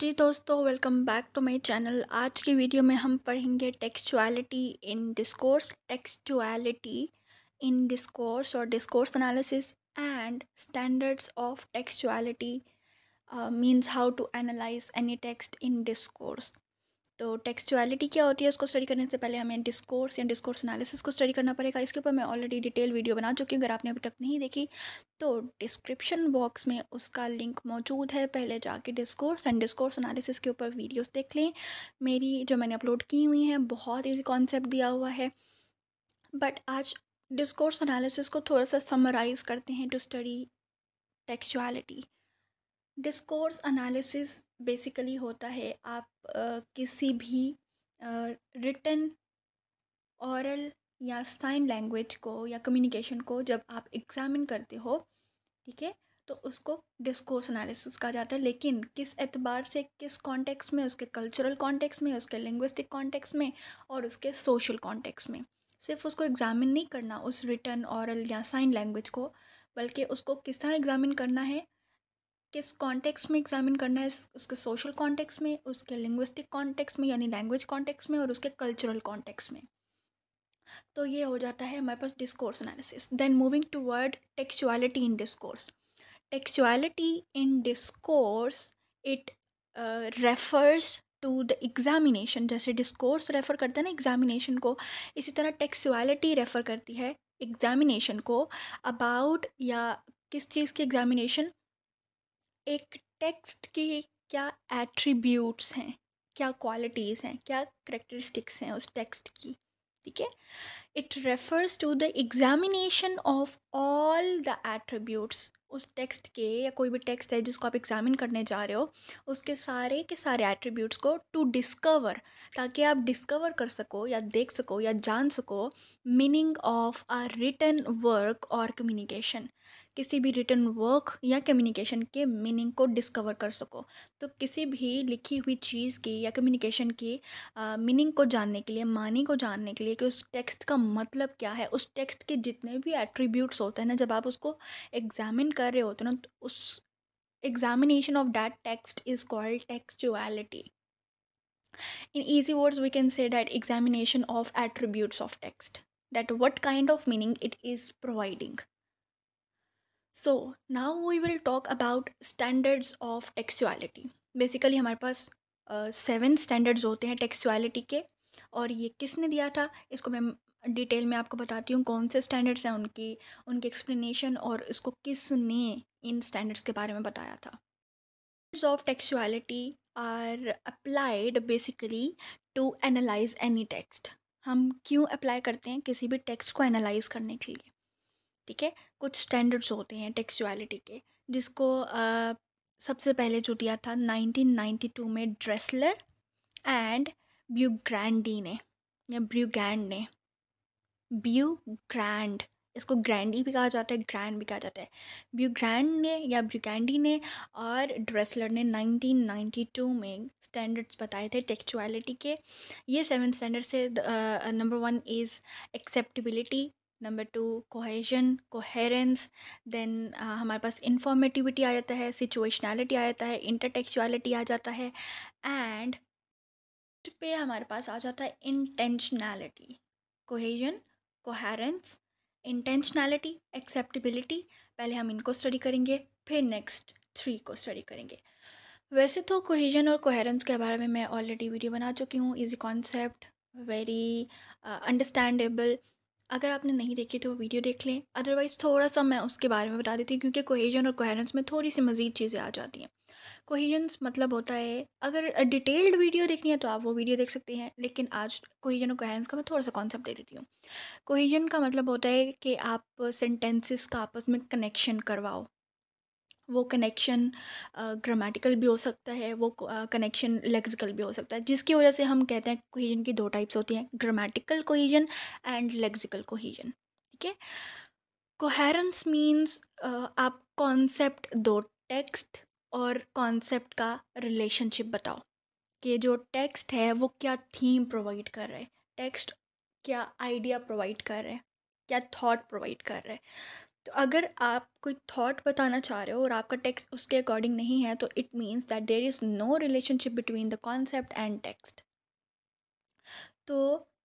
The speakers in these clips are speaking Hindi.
जी दोस्तों welcome back to my channel आज की वीडियो में हम पढ़ेंगे textuality in discourse textuality in discourse और discourse analysis and standards of textuality means how to analyse any text in discourse तो टेक्सचुअलिटी क्या होती है उसको स्टडी करने से पहले हमें डिस्कोर्स या डिस्कोर्स एनालिसिस को स्टडी करना पड़ेगा इसके ऊपर मैं ऑलरेडी डिटेल वीडियो बना चुकी हूँ अगर आपने अभी तक नहीं देखी तो डिस्क्रिप्शन बॉक्स में उसका लिंक मौजूद है पहले जाके डिस्कोर्स एंड डिस्कोर्स एनालिसिस के ऊपर वीडियोज़ देख लें मेरी जो मैंने अपलोड की हुई हैं बहुत ईजी कॉन्सेप्ट दिया हुआ है बट आज डिस्कोर्स एनालिसिस को थोड़ा सा समराइज़ करते हैं to study textuality discourse analysis basically होता है आप आ, किसी भी रिटर्न औरल या साइन लैंग्वेज को या कम्युनिकेशन को जब आप एग्ज़ामिन करते हो ठीक है तो उसको डिस्कोर्स एनालिसिस कहा जाता है लेकिन किस एतबार से किस कॉन्टेक्स्ट में उसके कल्चरल कॉन्टेक्स्ट में उसके लिंग्विस्टिक कॉन्टेक्स्ट में और उसके सोशल कॉन्टेक्स्ट में सिर्फ उसको एग्ज़ामिन नहीं करना उस रिटर्न औरल या साइन लैंग्वेज को बल्कि उसको किस तरह एग्ज़ामिन करना है किस कॉन्टेक्स्ट में एग्जामिन करना है उसके सोशल कॉन्टेक्स्ट में उसके लिंग्विस्टिक कॉन्टेक्स्ट में यानी लैंग्वेज कॉन्टेक्स्ट में और उसके कल्चरल कॉन्टेक्स्ट में तो ये हो जाता है हमारे पास discourse analysis then moving to word textuality in discourse textuality in discourse it refers to the examination जैसे डिस्कोर्स रेफ़र करते हैं ना एग्जामिनेशन को इसी तरह टेक्सुअलिटी रेफ़र करती है एग्जामिनेशन को अबाउट या किस चीज़ की एग्जामिनेशन एक टेक्स्ट की क्या एट्रीब्यूट्स हैं क्या क्वालिटीज़ हैं क्या करेक्टरिस्टिक्स हैं उस टेक्स्ट की ठीक है it refers to the examination of all the attributes उस टेक्स्ट के या कोई भी टेक्स्ट है जिसको आप एग्ज़ामिन करने जा रहे हो उसके सारे के सारे एट्रीब्यूट्स को टू डिस्कवर ताकि आप डिस्कवर कर सको या देख सको या जान सको meaning of a written work और कम्युनिकेशन किसी भी रिटर्न वर्क या कम्युनिकेशन के मीनिंग को डिस्कवर कर सको तो किसी भी लिखी हुई चीज़ की या कम्युनिकेशन की मीनिंग को जानने के लिए मानी को जानने के लिए कि उस टेक्स्ट का मतलब क्या है उस टेक्स्ट के जितने भी एट्रीब्यूट्स होते हैं ना जब आप उसको एग्जामिन कर रहे होते हैं ना तो उस examination of that text is called textuality in easy words we can say that examination of attributes of text that what kind of meaning it is providing so now we will talk about standards of textuality basically हमारे पास सेवन uh, स्टैंडर्ड्स होते हैं टेक्सुअलिटी के और ये किसने दिया था इसको मैं डिटेल में आपको बताती हूँ कौन से स्टैंडर्ड्स हैं उनकी उनकी एक्सप्लेनेशन और इसको किसने इन स्टैंडर्ड्स के बारे में बताया था of textuality are applied basically to analyse any text हम क्यों अप्लाई करते हैं किसी भी टेक्स्ट को एनालाइज करने के लिए ठीक है कुछ स्टैंडर्ड्स होते हैं टेक्सुअलिटी के जिसको uh, सबसे पहले जो दिया था 1992 में ड्रेसलर एंड ब्यूग्रैंडी ने या गैंड ने ब्यू ग्रैंड इसको ग्रैंडी e भी कहा जाता है ग्रैंड भी कहा जाता है ब्यूग्रैंड ने या गैंडी ने और ड्रेसलर ने 1992 में स्टैंडर्ड्स बताए थे टेक्चुअलिटी के ये सेवन स्टैंडर्ड से number one is acceptability number two cohesion coherence then हमारे पास इंफॉर्मेटिविटी आ जाता है सिचुएशनैलिटी आ जाता है इंटरटेक्चुअलिटी आ जाता है एंड पे हमारे पास आ जाता है intentionality cohesion coherence intentionality acceptability पहले हम इनको स्टडी करेंगे फिर नेक्स्ट थ्री को स्टडी करेंगे वैसे तो कोहेजन और कोहेरेंस के बारे में मैं ऑलरेडी वीडियो बना चुकी हूँ इजी कॉन्सेप्ट वेरी अंडरस्टैंडेबल अगर आपने नहीं देखी तो वो वीडियो देख लें अदरवाइज़ थोड़ा सा मैं उसके बारे में बता देती हूँ क्योंकि कोहेजन और कोहेरेंस में थोड़ी सी मज़ीद चीज़ें आ जाती हैं कोहिजन्स मतलब होता है अगर डिटेल्ड वीडियो देखनी है तो आप वो वीडियो देख सकते हैं लेकिन आज कोहिजन और कोहेरेंस का मैं थोड़ा सा कॉन्सेप्ट दे देती हूँ कोहिजन का मतलब होता है कि आप सेंटेंसेस का आपस में कनेक्शन करवाओ वो कनेक्शन ग्रामेटिकल भी हो सकता है वो कनेक्शन लेक्सिकल भी हो सकता है जिसकी वजह से हम कहते हैं कोहीजन की दो टाइप्स होती हैं grammatical cohesion and lexical cohesion ठीक है कोहेरेंस मीन्स आप कॉन्सेप्ट दो टेक्स्ट और कॉन्सेप्ट का रिलेशनशिप बताओ कि जो टेक्स्ट है वो क्या थीम प्रोवाइड कर रहे हैं टेक्स्ट क्या आइडिया प्रोवाइड कर रहे हैं क्या थॉट प्रोवाइड कर रहे हैं तो अगर आप कोई थॉट बताना चाह रहे हो और आपका टेक्स्ट उसके अकॉर्डिंग नहीं है तो it means that there is no relationship between the concept and text तो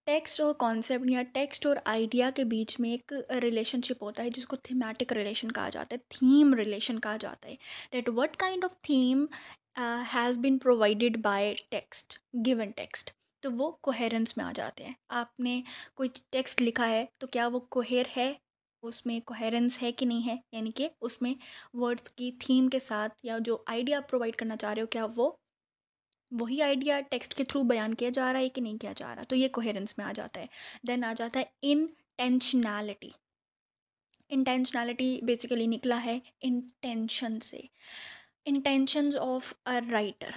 टेक्स्ट और कॉन्सेप्ट या टेक्स्ट और आइडिया के बीच में एक रिलेशनशिप होता है जिसको थीमेटिक रिलेशन कहा जाता है थीम रिलेशन कहा जाता है that what kind of theme has been provided by text given text तो वो कोहेरेंस में आ जाते हैं आपने कोई टेक्स्ट लिखा है तो क्या वो कोहेर है उसमें कोहेरेंस है कि नहीं है यानी कि उसमें वर्ड्स की थीम के साथ या जो आइडिया आप प्रोवाइड करना चाह रहे हो क्या वो वही आइडिया टेक्स्ट के थ्रू बयान किया जा रहा है कि नहीं किया जा रहा तो ये कोहेरेंस में आ जाता है देन आ जाता है इंटेंशनैलिटी इंटेंशनैलिटी बेसिकली निकला है इंटेंशन से intentions of a writer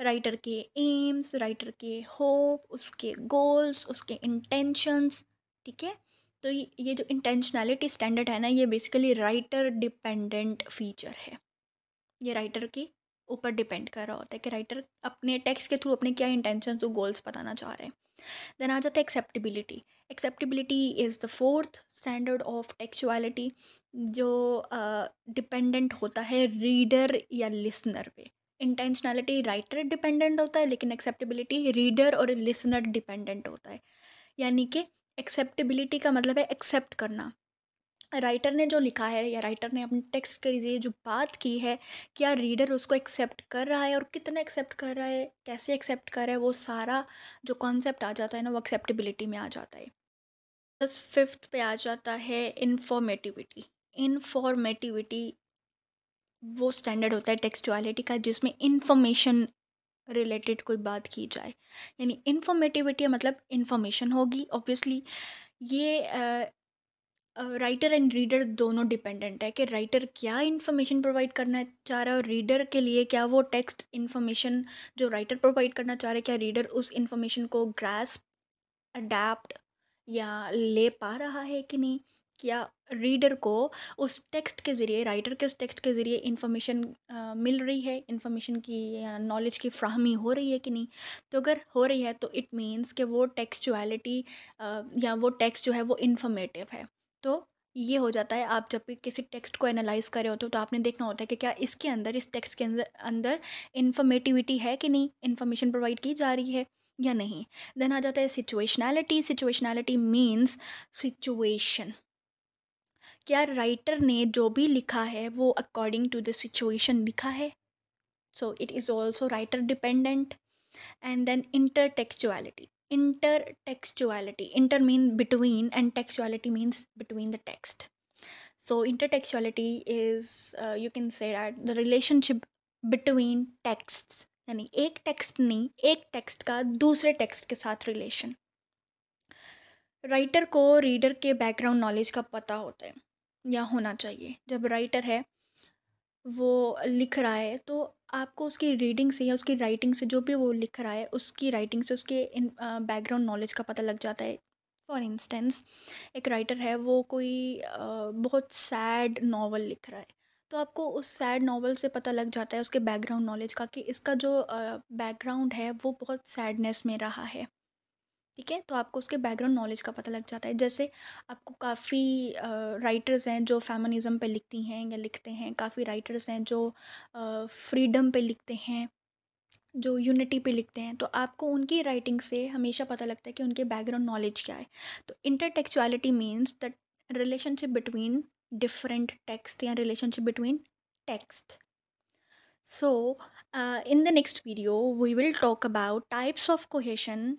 writer के एम्स राइटर के होप उसके गोल्स उसके इंटेंशंस ठीक है तो ये जो इंटेंशनैलिटी स्टैंडर्ड है ना ये बेसिकली राइटर डिपेंडेंट फीचर है ये राइटर के ऊपर डिपेंड कर रहा होता है कि राइटर अपने टेक्स्ट के थ्रू अपने क्या इंटेंशन और गोल्स बताना चाह रहे हैं देन आ जाता है acceptability acceptability is the fourth standard of textuality जो डिपेंडेंट uh, होता है रीडर या लिसनर पे इंटेंशनैलिटी राइटर डिपेंडेंट होता है लेकिन एक्सेप्टेबिलिटी रीडर और लिसनर डिपेंडेंट होता है यानी कि एक्सेप्टेबिलिटी का मतलब है एक्सेप्ट करना राइटर ने जो लिखा है या राइटर ने अपने टेक्स्ट के जरिए जो बात की है क्या रीडर उसको एक्सेप्ट कर रहा है और कितना एक्सेप्ट कर रहा है कैसे एक्सेप्ट कर रहा है वो सारा जो कॉन्सेप्ट आ जाता है ना वो एक्सेप्टेबिलिटी में आ जाता है बस फिफ्थ पे आ जाता है इन्फॉर्मेटिविटी इन्फॉर्मेटिविटी वो स्टैंडर्ड होता है टेक्सचुअलिटी का जिसमें इंफॉर्मेशन रिलेटेड कोई बात की जाए यानी इन्फॉर्मेटिविटी मतलब इन्फॉर्मेशन होगी ऑब्वियसली ये राइटर एंड रीडर दोनों डिपेंडेंट है कि राइटर क्या इन्फॉर्मेशन प्रोवाइड करना चाह रहा है और रीडर के लिए क्या वो टेक्स्ट इन्फॉर्मेशन जो राइटर प्रोवाइड करना चाह रहा है क्या रीडर उस इन्फॉर्मेशन को ग्रास्प अडेप्ट या ले पा रहा है कि नहीं या रीडर को उस टेक्स्ट के ज़रिए राइटर के उस टेक्स्ट के ज़रिए इन्फॉर्मेशन मिल रही है इन्फॉर्मेशन की नॉलेज की फ्राहमी हो रही है कि नहीं तो अगर हो रही है तो इट मीन्स कि वो टेक्सचुअलिटी या वो टेक्स्ट जो है वो इन्फॉर्मेटिव है तो ये हो जाता है आप जब भी किसी टेक्स्ट को एनालाइज कर रहे होते हो तो आपने देखना होता है कि क्या इसके अंदर इस टेक्स्ट के अंदर अंदर इन्फॉर्मेटिविटी है कि नहीं इन्फॉर्मेशन प्रोवाइड की जा रही है या नहीं देन आ जाता है सिचुएशनैलिटी सिचुएशनैलिटी मीन्स सिचुएशन क्या राइटर ने जो भी लिखा है वो अकॉर्डिंग टू द सिचुएशन लिखा है so it is also writer dependent and then intertextuality intertextuality inter mean between and textuality means between the text so intertextuality is you can say that the relationship between text यानी एक टेक्स्ट नहीं एक टेक्स्ट का दूसरे टेक्स्ट के साथ रिलेशन राइटर को रीडर के बैकग्राउंड नॉलेज का पता होता है या होना चाहिए जब राइटर है वो लिख रहा है तो आपको उसकी रीडिंग से या उसकी राइटिंग से जो भी वो लिख रहा है उसकी राइटिंग से उसके बैकग्राउंड नॉलेज का पता लग जाता है फॉर इंस्टेंस एक राइटर है वो कोई बहुत सैड नावल लिख रहा है तो आपको उस सैड नावल से पता लग जाता है उसके बैकग्राउंड नॉलेज का कि इसका जो बैकग्राउंड है वो बहुत सैडनेस में रहा है ठीक है तो आपको उसके बैकग्राउंड नॉलेज का पता लग जाता है जैसे आपको काफ़ी राइटर्स हैं जो फेमनिज़म पे लिखती हैं या लिखते हैं काफ़ी राइटर्स हैं जो फ्रीडम पे लिखते हैं जो यूनिटी पे लिखते हैं तो आपको उनकी राइटिंग से हमेशा पता लगता है कि उनके बैकग्राउंड नॉलेज क्या है तो intertextuality means the relationship between different text या relationship between text so in the next video we will talk about types of cohesion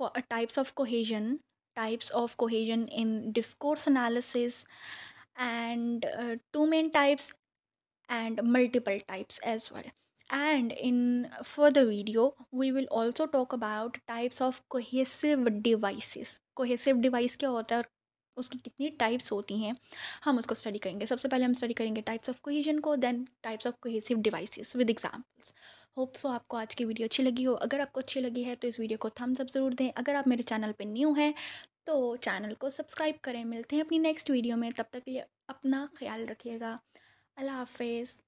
Uh, types of cohesion types of cohesion in discourse analysis and uh, two main types and multiple types as well and in further video we will also talk about types of cohesive devices cohesive device क्या होता है उसकी कितनी टाइप्स होती हैं हम उसको स्टडी करेंगे सबसे पहले हम स्टडी करेंगे टाइप्स ऑफ कोहिजन को then types of cohesive devices with examples hope so आपको आज की वीडियो अच्छी लगी हो अगर आपको अच्छी लगी है तो इस वीडियो को थम्स अप ज़रूर दें अगर आप मेरे चैनल पर न्यू हैं तो चैनल को सब्सक्राइब करें मिलते हैं अपनी नेक्स्ट वीडियो में तब तक के लिए अपना ख्याल रखिएगा अल्लाह हाफिज़